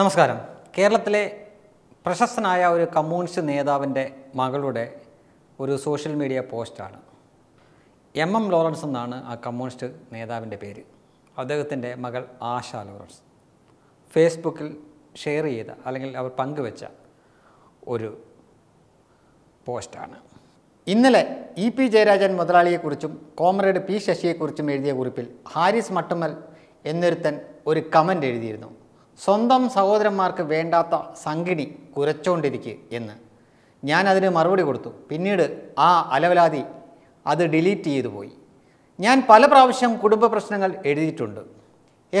നമസ്കാരം കേരളത്തിലെ പ്രശസ്തനായ ഒരു കമ്മ്യൂണിസ്റ്റ് നേതാവിൻ്റെ മകളുടെ ഒരു സോഷ്യൽ മീഡിയ പോസ്റ്റാണ് എം എം ലോറൻസ് എന്നാണ് ആ കമ്മ്യൂണിസ്റ്റ് നേതാവിൻ്റെ പേര് അദ്ദേഹത്തിൻ്റെ മകൾ ആശ ലോറൻസ് ഫേസ്ബുക്കിൽ ഷെയർ ചെയ്ത അല്ലെങ്കിൽ അവർ പങ്കുവെച്ച ഒരു പോസ്റ്റാണ് ഇന്നലെ ഇ പി ജയരാജൻ മുതലാളിയെക്കുറിച്ചും കോമ്രേഡ് പി ശശിയെക്കുറിച്ചും എഴുതിയ കുറിപ്പിൽ ഹാരിസ് മട്ടുമൽ എന്നൊരുത്തൻ ഒരു കമൻ്റ് എഴുതിയിരുന്നു സ്വന്തം സഹോദരന്മാർക്ക് വേണ്ടാത്ത സംഗിണി കുരച്ചോണ്ടിരിക്കുക എന്ന് ഞാൻ അതിന് മറുപടി കൊടുത്തു പിന്നീട് ആ അലവലാതി അത് ഡിലീറ്റ് ചെയ്തു പോയി ഞാൻ പല പ്രാവശ്യം കുടുംബ പ്രശ്നങ്ങൾ എഴുതിയിട്ടുണ്ട്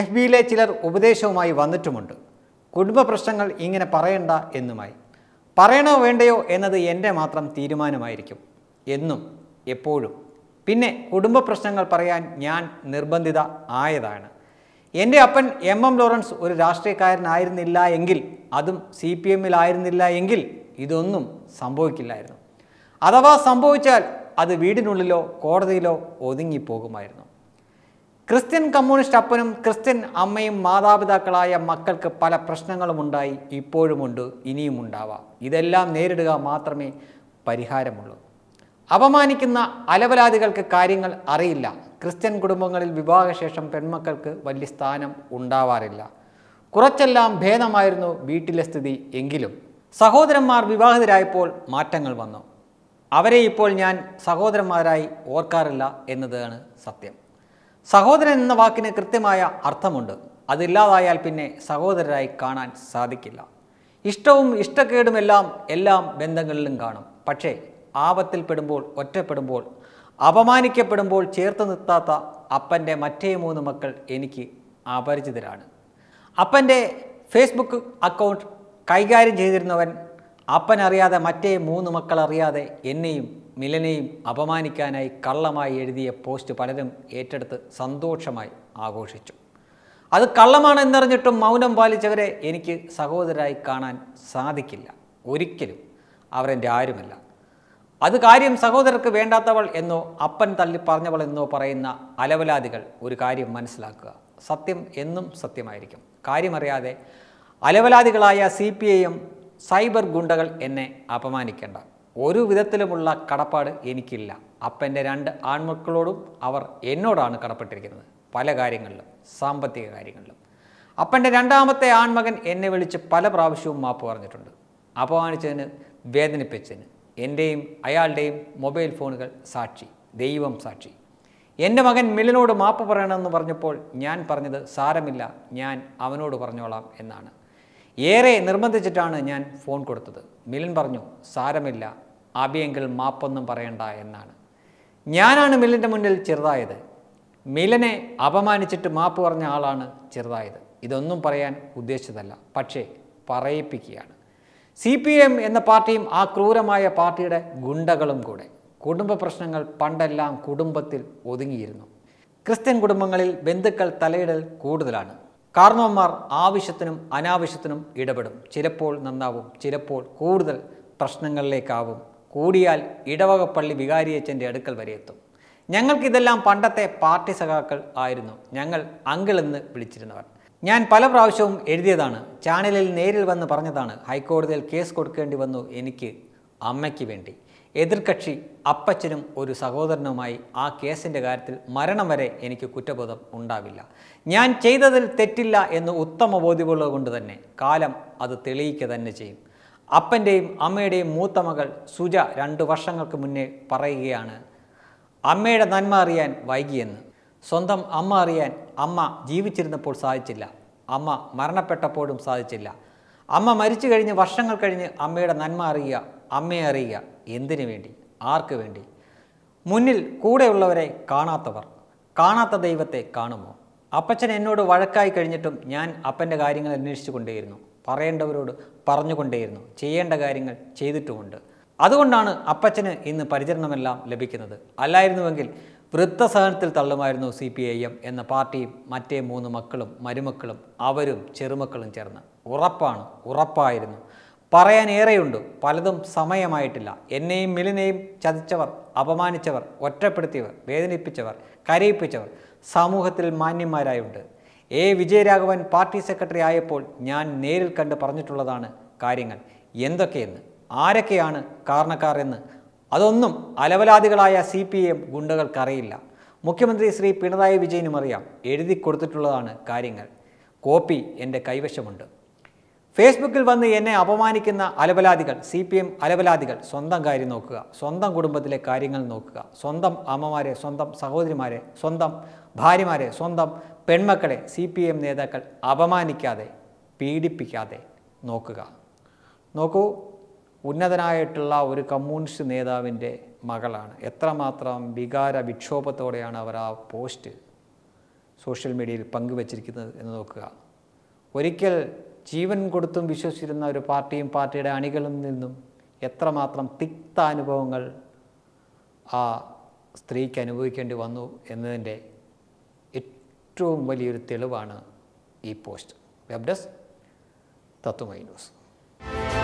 എഫ് ബിയിലെ ചിലർ ഉപദേശവുമായി വന്നിട്ടുമുണ്ട് കുടുംബ പ്രശ്നങ്ങൾ ഇങ്ങനെ പറയണ്ട എന്നുമായി പറയണോ വേണ്ടയോ എന്നത് എൻ്റെ മാത്രം തീരുമാനമായിരിക്കും എന്നും എപ്പോഴും പിന്നെ കുടുംബ പ്രശ്നങ്ങൾ പറയാൻ ഞാൻ നിർബന്ധിത ആയതാണ് എൻ്റെ അപ്പൻ എം എം ലോറൻസ് ഒരു രാഷ്ട്രീയക്കാരനായിരുന്നില്ല എങ്കിൽ അതും സി പി എമ്മിലായിരുന്നില്ല എങ്കിൽ ഇതൊന്നും സംഭവിക്കില്ലായിരുന്നു അഥവാ സംഭവിച്ചാൽ അത് വീടിനുള്ളിലോ കോടതിയിലോ ഒതുങ്ങിപ്പോകുമായിരുന്നു ക്രിസ്ത്യൻ കമ്മ്യൂണിസ്റ്റ് അപ്പനും ക്രിസ്ത്യൻ അമ്മയും മാതാപിതാക്കളായ മക്കൾക്ക് പല പ്രശ്നങ്ങളുമുണ്ടായി ഇപ്പോഴുമുണ്ട് ഇനിയും ഉണ്ടാവാം ഇതെല്ലാം നേരിടുക മാത്രമേ പരിഹാരമുള്ളൂ അപമാനിക്കുന്ന അലവലാദികൾക്ക് കാര്യങ്ങൾ അറിയില്ല ക്രിസ്ത്യൻ കുടുംബങ്ങളിൽ വിവാഹശേഷം പെൺമക്കൾക്ക് വലിയ സ്ഥാനം ഉണ്ടാവാറില്ല കുറച്ചെല്ലാം ഭേദമായിരുന്നു വീട്ടിലെ സ്ഥിതി എങ്കിലും സഹോദരന്മാർ വിവാഹിതരായപ്പോൾ മാറ്റങ്ങൾ വന്നു അവരെ ഇപ്പോൾ ഞാൻ സഹോദരന്മാരായി ഓർക്കാറില്ല എന്നതാണ് സത്യം സഹോദരൻ എന്ന വാക്കിന് കൃത്യമായ അർത്ഥമുണ്ട് അതില്ലാതായാൽ പിന്നെ സഹോദരരായി കാണാൻ സാധിക്കില്ല ഇഷ്ടവും ഇഷ്ടക്കേടുമെല്ലാം എല്ലാം ബന്ധങ്ങളിലും കാണും പക്ഷേ ആപത്തിൽപ്പെടുമ്പോൾ ഒറ്റപ്പെടുമ്പോൾ അപമാനിക്കപ്പെടുമ്പോൾ ചേർത്ത് നിർത്താത്ത അപ്പൻ്റെ മറ്റേ മൂന്ന് മക്കൾ എനിക്ക് അപരിചിതരാണ് അപ്പൻ്റെ ഫേസ്ബുക്ക് അക്കൗണ്ട് കൈകാര്യം ചെയ്തിരുന്നവൻ അപ്പൻ അറിയാതെ മറ്റേ മൂന്ന് മക്കൾ അറിയാതെ എന്നെയും മിലനെയും അപമാനിക്കാനായി കള്ളമായി എഴുതിയ പോസ്റ്റ് പലരും ഏറ്റെടുത്ത് സന്തോഷമായി ആഘോഷിച്ചു അത് കള്ളമാണെന്നറിഞ്ഞിട്ടും മൗനം പാലിച്ചവരെ എനിക്ക് സഹോദരായി കാണാൻ സാധിക്കില്ല ഒരിക്കലും അവരെൻ്റെ ആരുമല്ല അത് കാര്യം സഹോദരർക്ക് വേണ്ടാത്തവൾ എന്നോ അപ്പൻ തള്ളി പറഞ്ഞവൾ എന്നോ പറയുന്ന അലവലാദികൾ ഒരു കാര്യം മനസ്സിലാക്കുക സത്യം എന്നും സത്യമായിരിക്കും കാര്യമറിയാതെ അലവലാദികളായ സി പി ഐയും സൈബർ ഗുണ്ടകൾ എന്നെ അപമാനിക്കേണ്ട ഒരു വിധത്തിലുമുള്ള കടപ്പാട് എനിക്കില്ല അപ്പൻ്റെ രണ്ട് ആൺമക്കളോടും അവർ എന്നോടാണ് കടപ്പെട്ടിരിക്കുന്നത് പല കാര്യങ്ങളിലും സാമ്പത്തിക കാര്യങ്ങളിലും അപ്പൻ്റെ രണ്ടാമത്തെ ആൺമകൻ എന്നെ വിളിച്ച് പല പ്രാവശ്യവും മാപ്പ് പറഞ്ഞിട്ടുണ്ട് അപമാനിച്ചതിന് വേദനിപ്പിച്ചതിന് എൻ്റെയും അയാളുടെയും മൊബൈൽ ഫോണുകൾ സാക്ഷി ദൈവം സാക്ഷി എൻ്റെ മകൻ മിലിനോട് മാപ്പ് പറയണമെന്ന് പറഞ്ഞപ്പോൾ ഞാൻ പറഞ്ഞത് സാരമില്ല ഞാൻ അവനോട് പറഞ്ഞോളാം എന്നാണ് ഏറെ നിർബന്ധിച്ചിട്ടാണ് ഞാൻ ഫോൺ കൊടുത്തത് മിലൻ പറഞ്ഞു സാരമില്ല ആബിയെങ്കിൽ മാപ്പൊന്നും പറയണ്ട എന്നാണ് ഞാനാണ് മിലിൻ്റെ മുന്നിൽ ചെറുതായത് മിലനെ അപമാനിച്ചിട്ട് മാപ്പ് പറഞ്ഞ ആളാണ് ചെറുതായത് ഇതൊന്നും പറയാൻ ഉദ്ദേശിച്ചതല്ല പക്ഷേ പറയിപ്പിക്കുകയാണ് സി പി എം എന്ന പാർട്ടിയും ആ ക്രൂരമായ പാർട്ടിയുടെ ഗുണ്ടകളും കൂടെ കുടുംബ പ്രശ്നങ്ങൾ പണ്ടെല്ലാം കുടുംബത്തിൽ ഒതുങ്ങിയിരുന്നു ക്രിസ്ത്യൻ കുടുംബങ്ങളിൽ ബന്ധുക്കൾ തലയിടൽ കൂടുതലാണ് കാർണവന്മാർ ആവശ്യത്തിനും അനാവശ്യത്തിനും ഇടപെടും ചിലപ്പോൾ നന്നാവും ചിലപ്പോൾ കൂടുതൽ പ്രശ്നങ്ങളിലേക്കാവും കൂടിയാൽ ഇടവകപ്പള്ളി പള്ളി വികാരിയച്ഛൻ്റെ അടുക്കൽ വരെ എത്തും ഞങ്ങൾക്കിതെല്ലാം പണ്ടത്തെ പാർട്ടി സഖാക്കൾ ആയിരുന്നു ഞങ്ങൾ അങ്കിളെന്ന് വിളിച്ചിരുന്നവർ ഞാൻ പല പ്രാവശ്യവും എഴുതിയതാണ് ചാനലിൽ നേരിൽ വന്ന് പറഞ്ഞതാണ് ഹൈക്കോടതിയിൽ കേസ് കൊടുക്കേണ്ടി വന്നു എനിക്ക് അമ്മയ്ക്ക് വേണ്ടി എതിർകക്ഷി അപ്പച്ചനും ഒരു സഹോദരനുമായി ആ കേസിൻ്റെ കാര്യത്തിൽ മരണം വരെ എനിക്ക് കുറ്റബോധം ഉണ്ടാവില്ല ഞാൻ ചെയ്തതിൽ തെറ്റില്ല എന്ന് ഉത്തമ ബോധ്യമുള്ളത് കൊണ്ട് തന്നെ കാലം അത് തെളിയിക്കുക തന്നെ ചെയ്യും അപ്പൻ്റെയും അമ്മയുടെയും മൂത്ത മകൾ സുജ രണ്ട് വർഷങ്ങൾക്ക് മുന്നേ പറയുകയാണ് അമ്മയുടെ നന്മ അറിയാൻ വൈകിയെന്ന് സ്വന്തം അമ്മ അറിയാൻ അമ്മ ജീവിച്ചിരുന്നപ്പോൾ സാധിച്ചില്ല അമ്മ മരണപ്പെട്ടപ്പോഴും സാധിച്ചില്ല അമ്മ മരിച്ചു കഴിഞ്ഞ് വർഷങ്ങൾ കഴിഞ്ഞ് അമ്മയുടെ നന്മ അറിയുക അമ്മയെ അറിയുക എന്തിനു വേണ്ടി ആർക്ക് വേണ്ടി മുന്നിൽ കൂടെയുള്ളവരെ കാണാത്തവർ കാണാത്ത ദൈവത്തെ കാണുമോ അപ്പച്ചൻ എന്നോട് വഴക്കായി കഴിഞ്ഞിട്ടും ഞാൻ അപ്പൻ്റെ കാര്യങ്ങൾ അന്വേഷിച്ചു കൊണ്ടേയിരുന്നു പറയേണ്ടവരോട് പറഞ്ഞുകൊണ്ടേയിരുന്നു ചെയ്യേണ്ട കാര്യങ്ങൾ ചെയ്തിട്ടുമുണ്ട് അതുകൊണ്ടാണ് അപ്പച്ചന് ഇന്ന് പരിചരണമെല്ലാം ലഭിക്കുന്നത് അല്ലായിരുന്നുവെങ്കിൽ വൃത്തസഹനത്തിൽ തള്ളുമായിരുന്നു സി പി ഐ എം എന്ന പാർട്ടിയും മറ്റേ മൂന്ന് മക്കളും മരുമക്കളും അവരും ചെറുമക്കളും ചേർന്ന് ഉറപ്പാണ് ഉറപ്പായിരുന്നു പറയാനേറെയുണ്ട് പലതും സമയമായിട്ടില്ല എന്നെയും മിലിനെയും ചതിച്ചവർ അപമാനിച്ചവർ ഒറ്റപ്പെടുത്തിയവർ വേദനിപ്പിച്ചവർ കരയിപ്പിച്ചവർ സമൂഹത്തിൽ മാന്യന്മാരായുണ്ട് എ വിജയരാഘവൻ പാർട്ടി സെക്രട്ടറി ആയപ്പോൾ ഞാൻ നേരിൽ കണ്ട് പറഞ്ഞിട്ടുള്ളതാണ് കാര്യങ്ങൾ എന്തൊക്കെയെന്ന് ആരൊക്കെയാണ് കാരണക്കാർ എന്ന് അതൊന്നും അലവലാദികളായ സി പി എം ഗുണ്ടകൾക്കറിയില്ല മുഖ്യമന്ത്രി ശ്രീ പിണറായി വിജയനും അറിയാം എഴുതി കൊടുത്തിട്ടുള്ളതാണ് കാര്യങ്ങൾ കോപ്പി എൻ്റെ കൈവശമുണ്ട് ഫേസ്ബുക്കിൽ വന്ന് എന്നെ അപമാനിക്കുന്ന അലവലാദികൾ സി പി എം അലവലാദികൾ സ്വന്തം കാര്യം നോക്കുക സ്വന്തം കുടുംബത്തിലെ കാര്യങ്ങൾ നോക്കുക സ്വന്തം അമ്മമാരെ സ്വന്തം സഹോദരിമാരെ സ്വന്തം ഭാര്യമാരെ സ്വന്തം പെൺമക്കളെ സി പി എം നേതാക്കൾ അപമാനിക്കാതെ പീഡിപ്പിക്കാതെ നോക്കുക നോക്കൂ ഉന്നതനായിട്ടുള്ള ഒരു കമ്മ്യൂണിസ്റ്റ് നേതാവിൻ്റെ മകളാണ് എത്രമാത്രം വികാര വിക്ഷോഭത്തോടെയാണ് അവർ ആ പോസ്റ്റ് സോഷ്യൽ മീഡിയയിൽ പങ്കുവച്ചിരിക്കുന്നത് എന്ന് നോക്കുക ഒരിക്കൽ ജീവൻ കൊടുത്തും വിശ്വസിച്ചിരുന്ന ഒരു പാർട്ടിയും പാർട്ടിയുടെ അണികളിൽ നിന്നും എത്രമാത്രം തിക്ത അനുഭവങ്ങൾ ആ സ്ത്രീക്ക് അനുഭവിക്കേണ്ടി വന്നു എന്നതിൻ്റെ ഏറ്റവും വലിയൊരു തെളിവാണ് ഈ post web desk Tatwamayi news